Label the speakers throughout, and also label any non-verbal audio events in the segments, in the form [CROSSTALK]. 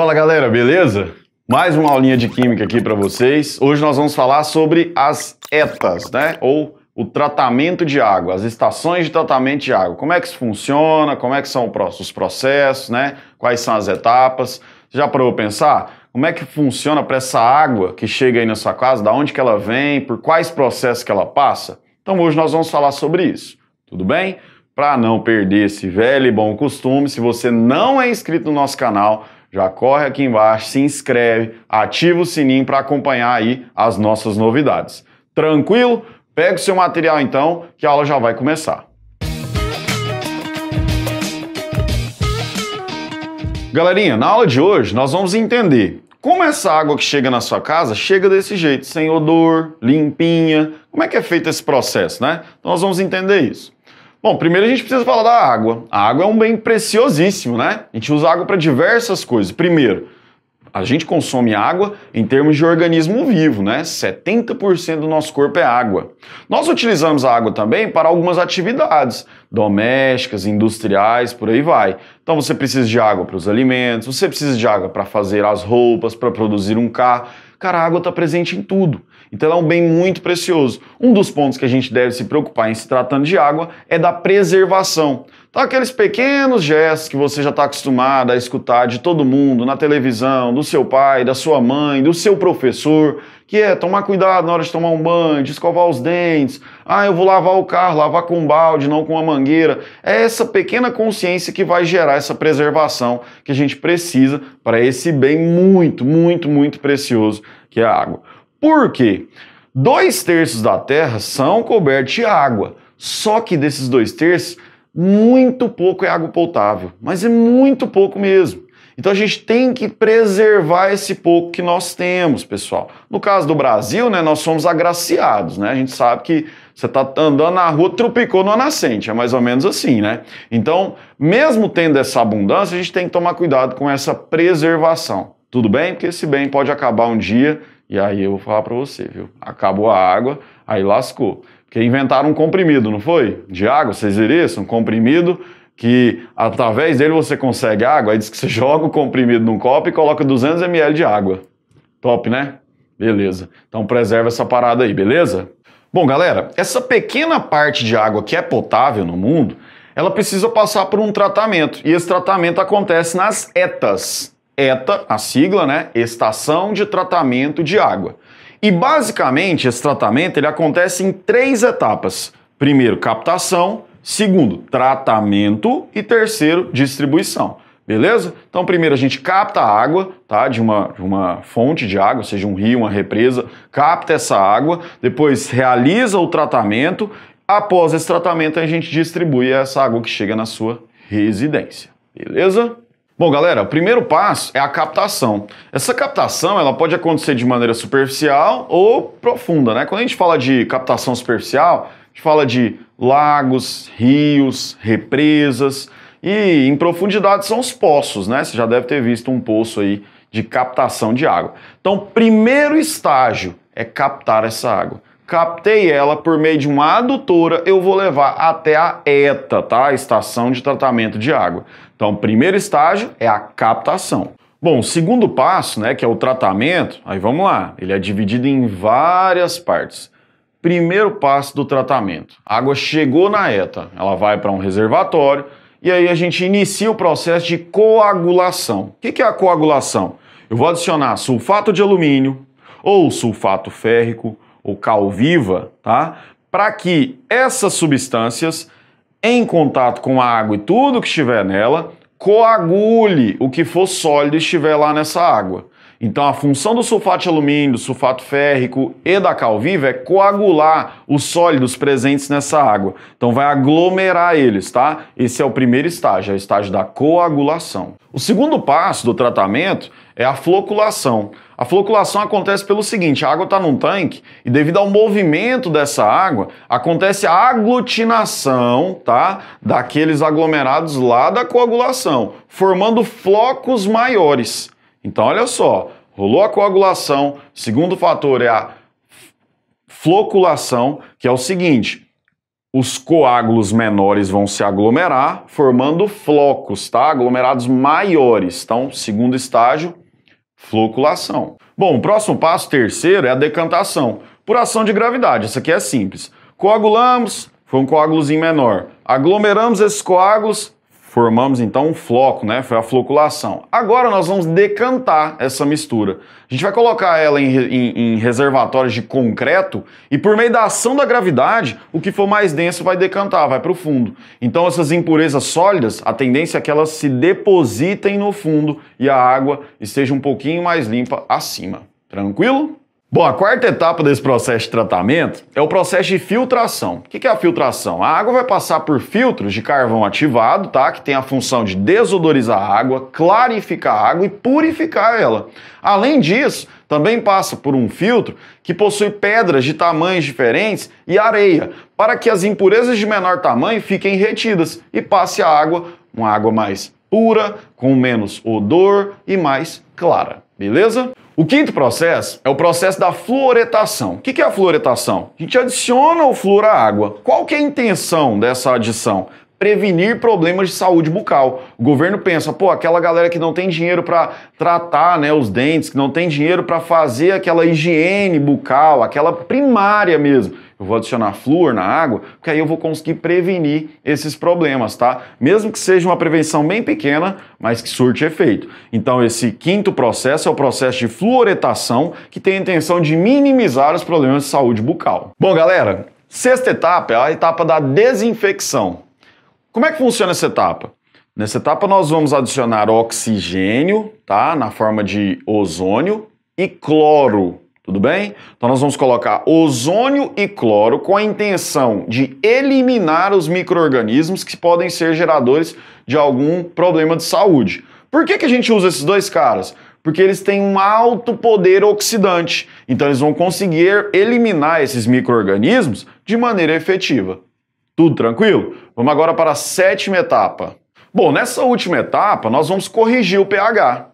Speaker 1: Fala galera, beleza? Mais uma aulinha de química aqui para vocês. Hoje nós vamos falar sobre as etas, né? Ou o tratamento de água, as estações de tratamento de água. Como é que isso funciona? Como é que são os processos, né? Quais são as etapas? Você já parou eu pensar? Como é que funciona para essa água que chega aí na sua casa? Da onde que ela vem? Por quais processos que ela passa? Então hoje nós vamos falar sobre isso. Tudo bem? Para não perder esse velho e bom costume, se você não é inscrito no nosso canal, já corre aqui embaixo, se inscreve, ativa o sininho para acompanhar aí as nossas novidades. Tranquilo? Pega o seu material então, que a aula já vai começar. Galerinha, na aula de hoje nós vamos entender como essa água que chega na sua casa chega desse jeito, sem odor, limpinha. Como é que é feito esse processo, né? Então nós vamos entender isso. Bom, primeiro a gente precisa falar da água. A água é um bem preciosíssimo, né? A gente usa água para diversas coisas. Primeiro, a gente consome água em termos de organismo vivo, né? 70% do nosso corpo é água. Nós utilizamos a água também para algumas atividades domésticas, industriais, por aí vai. Então você precisa de água para os alimentos, você precisa de água para fazer as roupas, para produzir um carro. Cara, a água está presente em tudo. Então, ela é um bem muito precioso. Um dos pontos que a gente deve se preocupar em se tratando de água é da preservação. Então, aqueles pequenos gestos que você já está acostumado a escutar de todo mundo, na televisão, do seu pai, da sua mãe, do seu professor, que é tomar cuidado na hora de tomar um banho, de escovar os dentes, ah, eu vou lavar o carro, lavar com um balde, não com uma mangueira. É essa pequena consciência que vai gerar essa preservação que a gente precisa para esse bem muito, muito, muito precioso que é a água. Por quê? Dois terços da terra são cobertos de água, só que desses dois terços, muito pouco é água potável, mas é muito pouco mesmo. Então a gente tem que preservar esse pouco que nós temos, pessoal. No caso do Brasil, né, nós somos agraciados, né? A gente sabe que você está andando na rua, tropicou numa nascente, é mais ou menos assim, né? Então, mesmo tendo essa abundância, a gente tem que tomar cuidado com essa preservação, tudo bem? Porque esse bem pode acabar um dia e aí eu vou falar para você, viu? Acabou a água, aí lascou. Porque inventaram um comprimido, não foi? De água, vocês isso? Um comprimido que através dele você consegue água. Aí diz que você [LAUGHS] joga o comprimido num copo e coloca 200 ml de água. Top, né? Beleza. Então preserva essa parada aí, beleza? Bom, galera, essa pequena parte de água que é potável no mundo, ela precisa passar por um tratamento. E esse tratamento acontece nas etas. ETA, a sigla, né? Estação de Tratamento de Água. E basicamente esse tratamento ele acontece em três etapas: primeiro, captação, segundo, tratamento e terceiro, distribuição. Beleza? Então, primeiro a gente capta a água, tá? De uma, de uma fonte de água, seja um rio, uma represa, capta essa água, depois realiza o tratamento. Após esse tratamento, a gente distribui essa água que chega na sua residência. Beleza? Bom, galera, o primeiro passo é a captação. Essa captação ela pode acontecer de maneira superficial ou profunda, né? Quando a gente fala de captação superficial, a gente fala de lagos, rios, represas e em profundidade são os poços, né? Você já deve ter visto um poço aí de captação de água. Então, primeiro estágio é captar essa água captei ela por meio de uma adutora, eu vou levar até a ETA, tá? A estação de tratamento de água. Então, primeiro estágio é a captação. Bom, o segundo passo, né, que é o tratamento, aí vamos lá, ele é dividido em várias partes. Primeiro passo do tratamento. A água chegou na ETA, ela vai para um reservatório e aí a gente inicia o processo de coagulação. O que é a coagulação? Eu vou adicionar sulfato de alumínio ou sulfato férrico ou calviva, tá? Para que essas substâncias, em contato com a água e tudo que estiver nela, coagule o que for sólido e estiver lá nessa água. Então a função do sulfato de alumínio, do sulfato férrico e da cal viva é coagular os sólidos presentes nessa água. Então vai aglomerar eles, tá? Esse é o primeiro estágio, é o estágio da coagulação. O segundo passo do tratamento é a floculação. A floculação acontece pelo seguinte: a água está num tanque e, devido ao movimento dessa água, acontece a aglutinação tá, daqueles aglomerados lá da coagulação, formando flocos maiores. Então, olha só, rolou a coagulação, segundo fator é a floculação, que é o seguinte, os coágulos menores vão se aglomerar, formando flocos, tá? Aglomerados maiores. Então, segundo estágio, floculação. Bom, o próximo passo, terceiro, é a decantação. Por ação de gravidade, isso aqui é simples. Coagulamos, foi um coágulozinho menor. Aglomeramos esses coágulos, Formamos então um floco, né? Foi a floculação. Agora nós vamos decantar essa mistura. A gente vai colocar ela em, em, em, reservatórios de concreto e por meio da ação da gravidade, o que for mais denso vai decantar, vai para o fundo. Então essas impurezas sólidas, a tendência é que elas se depositem no fundo e a água esteja um pouquinho mais limpa acima. Tranquilo? Bom, a quarta etapa desse processo de tratamento é o processo de filtração. O que é a filtração? A água vai passar por filtros de carvão ativado, tá? Que tem a função de desodorizar a água, clarificar a água e purificar ela. Além disso, também passa por um filtro que possui pedras de tamanhos diferentes e areia, para que as impurezas de menor tamanho fiquem retidas e passe a água, uma água mais pura, com menos odor e mais clara. Beleza? O quinto processo é o processo da fluoretação. O que é a fluoretação? A gente adiciona o flúor à água. Qual que é a intenção dessa adição? prevenir problemas de saúde bucal. O governo pensa, pô, aquela galera que não tem dinheiro para tratar né, os dentes, que não tem dinheiro para fazer aquela higiene bucal, aquela primária mesmo. Eu vou adicionar flúor na água, porque aí eu vou conseguir prevenir esses problemas, tá? Mesmo que seja uma prevenção bem pequena, mas que surte efeito. Então, esse quinto processo é o processo de fluoretação, que tem a intenção de minimizar os problemas de saúde bucal. Bom, galera, sexta etapa é a etapa da desinfecção. Como é que funciona essa etapa? Nessa etapa nós vamos adicionar oxigênio, tá? Na forma de ozônio e cloro, tudo bem? Então nós vamos colocar ozônio e cloro com a intenção de eliminar os micro-organismos que podem ser geradores de algum problema de saúde. Por que, que a gente usa esses dois caras? Porque eles têm um alto poder oxidante, então eles vão conseguir eliminar esses micro-organismos de maneira efetiva. Tudo tranquilo? Vamos agora para a sétima etapa. Bom, nessa última etapa, nós vamos corrigir o pH.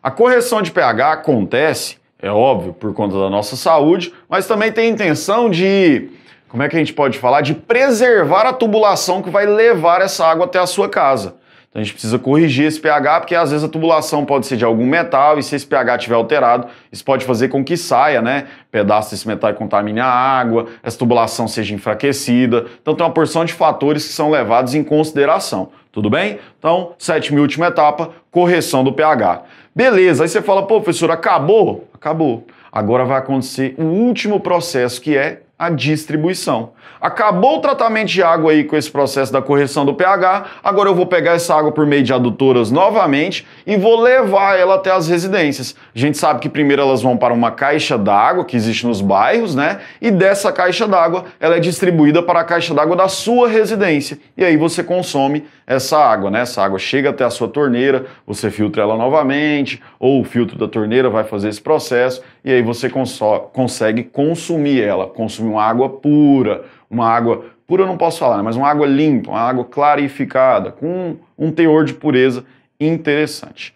Speaker 1: A correção de pH acontece, é óbvio, por conta da nossa saúde, mas também tem a intenção de, como é que a gente pode falar, de preservar a tubulação que vai levar essa água até a sua casa. Então a gente precisa corrigir esse pH, porque às vezes a tubulação pode ser de algum metal e se esse pH estiver alterado, isso pode fazer com que saia, né? Pedaço desse metal e contamine a água, essa tubulação seja enfraquecida. Então tem uma porção de fatores que são levados em consideração. Tudo bem? Então, sétima e última etapa, correção do pH. Beleza, aí você fala, pô, professor, acabou? Acabou. Agora vai acontecer o último processo que é a distribuição. Acabou o tratamento de água aí com esse processo da correção do pH, agora eu vou pegar essa água por meio de adutoras novamente e vou levar ela até as residências. A gente sabe que primeiro elas vão para uma caixa d'água que existe nos bairros, né? E dessa caixa d'água ela é distribuída para a caixa d'água da sua residência. E aí você consome essa água, né? Essa água chega até a sua torneira, você filtra ela novamente, ou o filtro da torneira vai fazer esse processo e aí você consegue consumir ela, consumir uma água pura, uma água pura eu não posso falar, né? mas uma água limpa, uma água clarificada, com um teor de pureza interessante.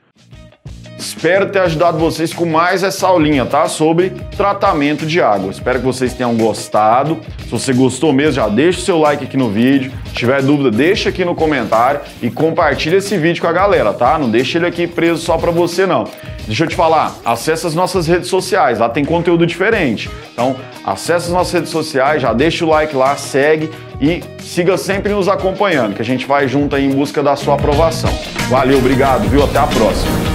Speaker 1: Espero ter ajudado vocês com mais essa aulinha, tá? Sobre tratamento de água. Espero que vocês tenham gostado. Se você gostou mesmo, já deixa o seu like aqui no vídeo. Se tiver dúvida, deixa aqui no comentário e compartilha esse vídeo com a galera, tá? Não deixa ele aqui preso só para você não. Deixa eu te falar, acessa as nossas redes sociais, lá tem conteúdo diferente. Então, acessa as nossas redes sociais, já deixa o like lá, segue e siga sempre nos acompanhando, que a gente vai junto aí em busca da sua aprovação. Valeu, obrigado, viu? Até a próxima.